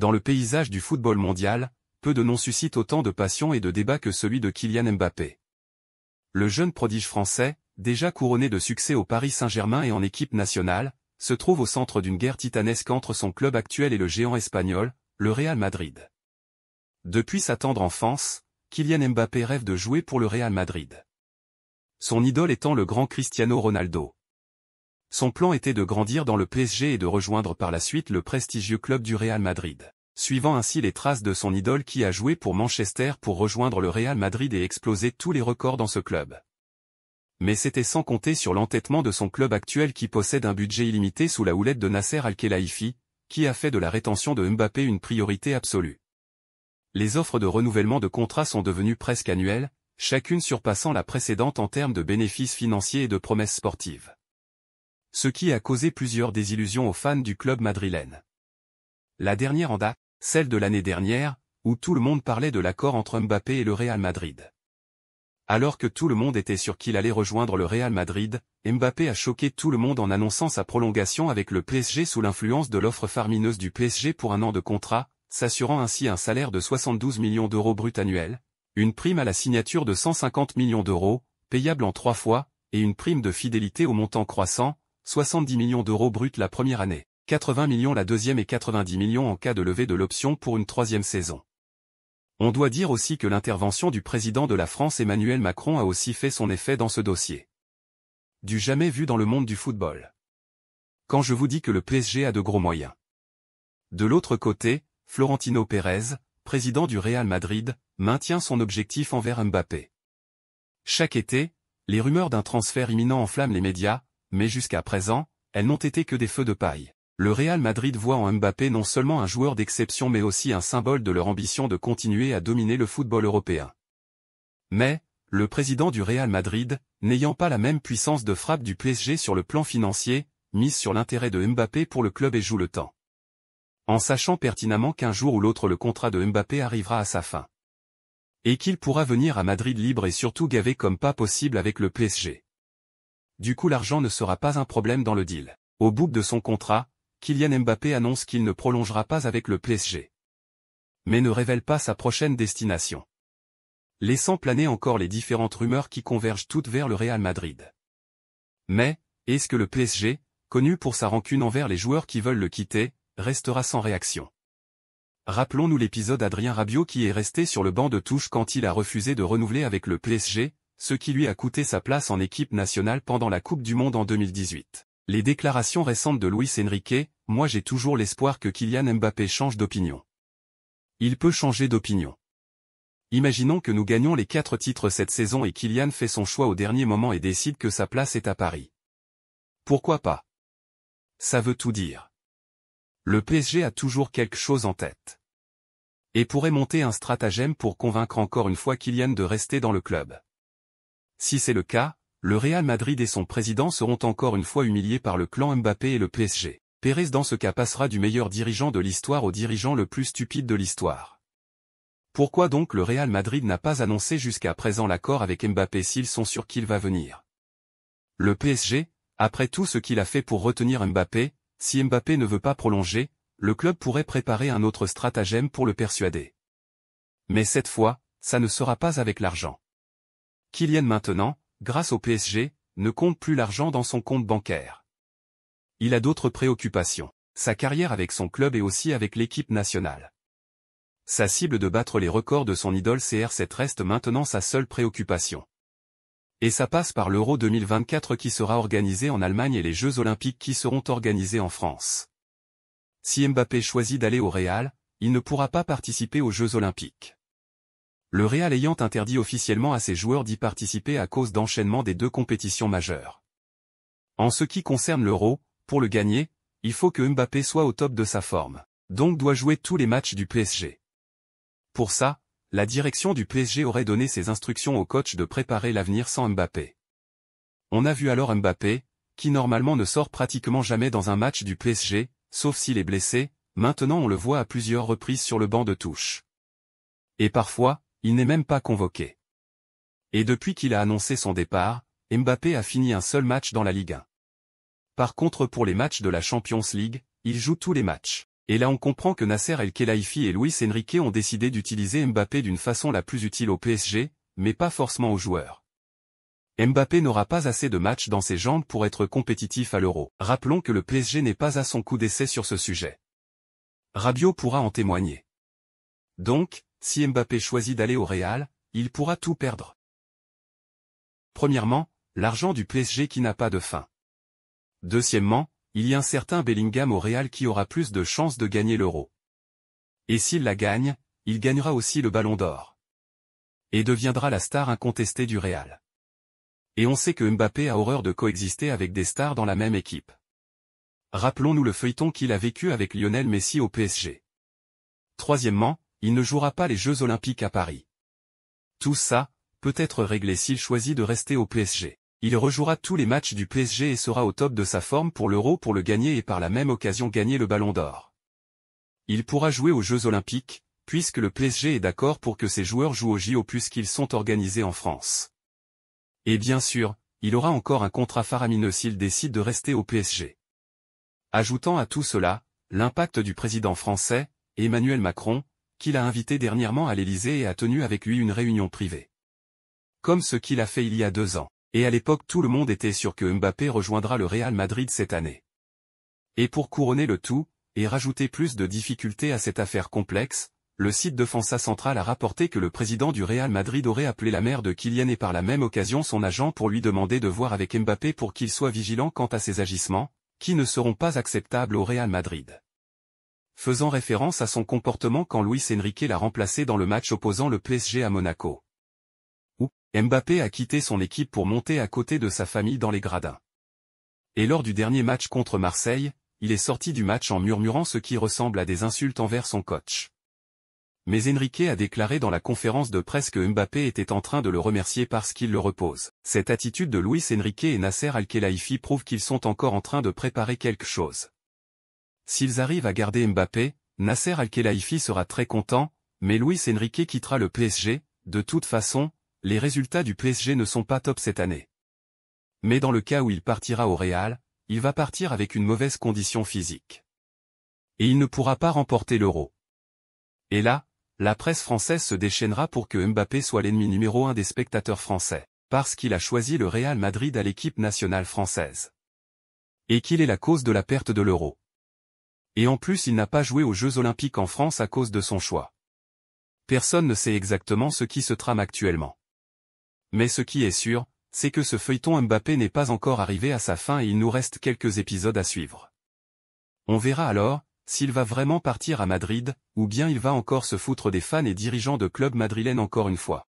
dans le paysage du football mondial, peu de noms suscitent autant de passion et de débats que celui de Kylian Mbappé. Le jeune prodige français, déjà couronné de succès au Paris Saint-Germain et en équipe nationale, se trouve au centre d'une guerre titanesque entre son club actuel et le géant espagnol, le Real Madrid. Depuis sa tendre enfance, Kylian Mbappé rêve de jouer pour le Real Madrid. Son idole étant le grand Cristiano Ronaldo. Son plan était de grandir dans le PSG et de rejoindre par la suite le prestigieux club du Real Madrid. Suivant ainsi les traces de son idole qui a joué pour Manchester pour rejoindre le Real Madrid et exploser tous les records dans ce club. Mais c'était sans compter sur l'entêtement de son club actuel qui possède un budget illimité sous la houlette de Nasser Al-Khelaifi, qui a fait de la rétention de Mbappé une priorité absolue. Les offres de renouvellement de contrats sont devenues presque annuelles, chacune surpassant la précédente en termes de bénéfices financiers et de promesses sportives ce qui a causé plusieurs désillusions aux fans du club madrilène. La dernière en date, celle de l'année dernière, où tout le monde parlait de l'accord entre Mbappé et le Real Madrid. Alors que tout le monde était sûr qu'il allait rejoindre le Real Madrid, Mbappé a choqué tout le monde en annonçant sa prolongation avec le PSG sous l'influence de l'offre farmineuse du PSG pour un an de contrat, s'assurant ainsi un salaire de 72 millions d'euros brut annuels, une prime à la signature de 150 millions d'euros, payable en trois fois, et une prime de fidélité au montant croissant, 70 millions d'euros bruts la première année, 80 millions la deuxième et 90 millions en cas de levée de l'option pour une troisième saison. On doit dire aussi que l'intervention du président de la France Emmanuel Macron a aussi fait son effet dans ce dossier. Du jamais vu dans le monde du football. Quand je vous dis que le PSG a de gros moyens. De l'autre côté, Florentino Pérez, président du Real Madrid, maintient son objectif envers Mbappé. Chaque été, les rumeurs d'un transfert imminent enflamment les médias, mais jusqu'à présent, elles n'ont été que des feux de paille. Le Real Madrid voit en Mbappé non seulement un joueur d'exception mais aussi un symbole de leur ambition de continuer à dominer le football européen. Mais, le président du Real Madrid, n'ayant pas la même puissance de frappe du PSG sur le plan financier, mise sur l'intérêt de Mbappé pour le club et joue le temps. En sachant pertinemment qu'un jour ou l'autre le contrat de Mbappé arrivera à sa fin. Et qu'il pourra venir à Madrid libre et surtout gavé comme pas possible avec le PSG. Du coup l'argent ne sera pas un problème dans le deal. Au bout de son contrat, Kylian Mbappé annonce qu'il ne prolongera pas avec le PSG. Mais ne révèle pas sa prochaine destination. Laissant planer encore les différentes rumeurs qui convergent toutes vers le Real Madrid. Mais, est-ce que le PSG, connu pour sa rancune envers les joueurs qui veulent le quitter, restera sans réaction Rappelons-nous l'épisode Adrien Rabiot qui est resté sur le banc de touche quand il a refusé de renouveler avec le PSG, ce qui lui a coûté sa place en équipe nationale pendant la Coupe du Monde en 2018. Les déclarations récentes de Luis Enrique, moi j'ai toujours l'espoir que Kylian Mbappé change d'opinion. Il peut changer d'opinion. Imaginons que nous gagnons les quatre titres cette saison et Kylian fait son choix au dernier moment et décide que sa place est à Paris. Pourquoi pas Ça veut tout dire. Le PSG a toujours quelque chose en tête. Et pourrait monter un stratagème pour convaincre encore une fois Kylian de rester dans le club. Si c'est le cas, le Real Madrid et son président seront encore une fois humiliés par le clan Mbappé et le PSG. Pérez dans ce cas passera du meilleur dirigeant de l'histoire au dirigeant le plus stupide de l'histoire. Pourquoi donc le Real Madrid n'a pas annoncé jusqu'à présent l'accord avec Mbappé s'ils sont sûrs qu'il va venir Le PSG, après tout ce qu'il a fait pour retenir Mbappé, si Mbappé ne veut pas prolonger, le club pourrait préparer un autre stratagème pour le persuader. Mais cette fois, ça ne sera pas avec l'argent. Kylian maintenant, grâce au PSG, ne compte plus l'argent dans son compte bancaire. Il a d'autres préoccupations. Sa carrière avec son club et aussi avec l'équipe nationale. Sa cible de battre les records de son idole CR7 reste maintenant sa seule préoccupation. Et ça passe par l'Euro 2024 qui sera organisé en Allemagne et les Jeux Olympiques qui seront organisés en France. Si Mbappé choisit d'aller au Real, il ne pourra pas participer aux Jeux Olympiques le Real ayant interdit officiellement à ses joueurs d'y participer à cause d'enchaînement des deux compétitions majeures. En ce qui concerne l'Euro, pour le gagner, il faut que Mbappé soit au top de sa forme, donc doit jouer tous les matchs du PSG. Pour ça, la direction du PSG aurait donné ses instructions au coach de préparer l'avenir sans Mbappé. On a vu alors Mbappé, qui normalement ne sort pratiquement jamais dans un match du PSG, sauf s'il est blessé, maintenant on le voit à plusieurs reprises sur le banc de touche. Et parfois, il n'est même pas convoqué. Et depuis qu'il a annoncé son départ, Mbappé a fini un seul match dans la Ligue 1. Par contre pour les matchs de la Champions League, il joue tous les matchs. Et là on comprend que Nasser El Khelaifi et Luis Enrique ont décidé d'utiliser Mbappé d'une façon la plus utile au PSG, mais pas forcément aux joueurs. Mbappé n'aura pas assez de matchs dans ses jambes pour être compétitif à l'Euro. Rappelons que le PSG n'est pas à son coup d'essai sur ce sujet. Rabiot pourra en témoigner. Donc, si Mbappé choisit d'aller au Real, il pourra tout perdre. Premièrement, l'argent du PSG qui n'a pas de fin. Deuxièmement, il y a un certain Bellingham au Real qui aura plus de chances de gagner l'euro. Et s'il la gagne, il gagnera aussi le ballon d'or. Et deviendra la star incontestée du Real. Et on sait que Mbappé a horreur de coexister avec des stars dans la même équipe. Rappelons-nous le feuilleton qu'il a vécu avec Lionel Messi au PSG. Troisièmement, il ne jouera pas les Jeux Olympiques à Paris. Tout ça, peut être réglé s'il choisit de rester au PSG. Il rejouera tous les matchs du PSG et sera au top de sa forme pour l'Euro pour le gagner et par la même occasion gagner le Ballon d'Or. Il pourra jouer aux Jeux Olympiques, puisque le PSG est d'accord pour que ses joueurs jouent au JO puisqu'ils sont organisés en France. Et bien sûr, il aura encore un contrat faramineux s'il décide de rester au PSG. Ajoutant à tout cela, l'impact du président français, Emmanuel Macron, qu'il a invité dernièrement à l'Élysée et a tenu avec lui une réunion privée. Comme ce qu'il a fait il y a deux ans. Et à l'époque tout le monde était sûr que Mbappé rejoindra le Real Madrid cette année. Et pour couronner le tout, et rajouter plus de difficultés à cette affaire complexe, le site de Fansa Central a rapporté que le président du Real Madrid aurait appelé la mère de Kylian et par la même occasion son agent pour lui demander de voir avec Mbappé pour qu'il soit vigilant quant à ses agissements, qui ne seront pas acceptables au Real Madrid faisant référence à son comportement quand Luis Enrique l'a remplacé dans le match opposant le PSG à Monaco. Où Mbappé a quitté son équipe pour monter à côté de sa famille dans les gradins. Et lors du dernier match contre Marseille, il est sorti du match en murmurant ce qui ressemble à des insultes envers son coach. Mais Enrique a déclaré dans la conférence de presse que Mbappé était en train de le remercier parce qu'il le repose. Cette attitude de Luis Enrique et Nasser Al-Khelaifi prouve qu'ils sont encore en train de préparer quelque chose. S'ils arrivent à garder Mbappé, Nasser Al-Khelaifi sera très content, mais Luis Enrique quittera le PSG, de toute façon, les résultats du PSG ne sont pas top cette année. Mais dans le cas où il partira au Real, il va partir avec une mauvaise condition physique. Et il ne pourra pas remporter l'euro. Et là, la presse française se déchaînera pour que Mbappé soit l'ennemi numéro un des spectateurs français, parce qu'il a choisi le Real Madrid à l'équipe nationale française. Et qu'il est la cause de la perte de l'euro. Et en plus il n'a pas joué aux Jeux Olympiques en France à cause de son choix. Personne ne sait exactement ce qui se trame actuellement. Mais ce qui est sûr, c'est que ce feuilleton Mbappé n'est pas encore arrivé à sa fin et il nous reste quelques épisodes à suivre. On verra alors, s'il va vraiment partir à Madrid, ou bien il va encore se foutre des fans et dirigeants de clubs madrilènes encore une fois.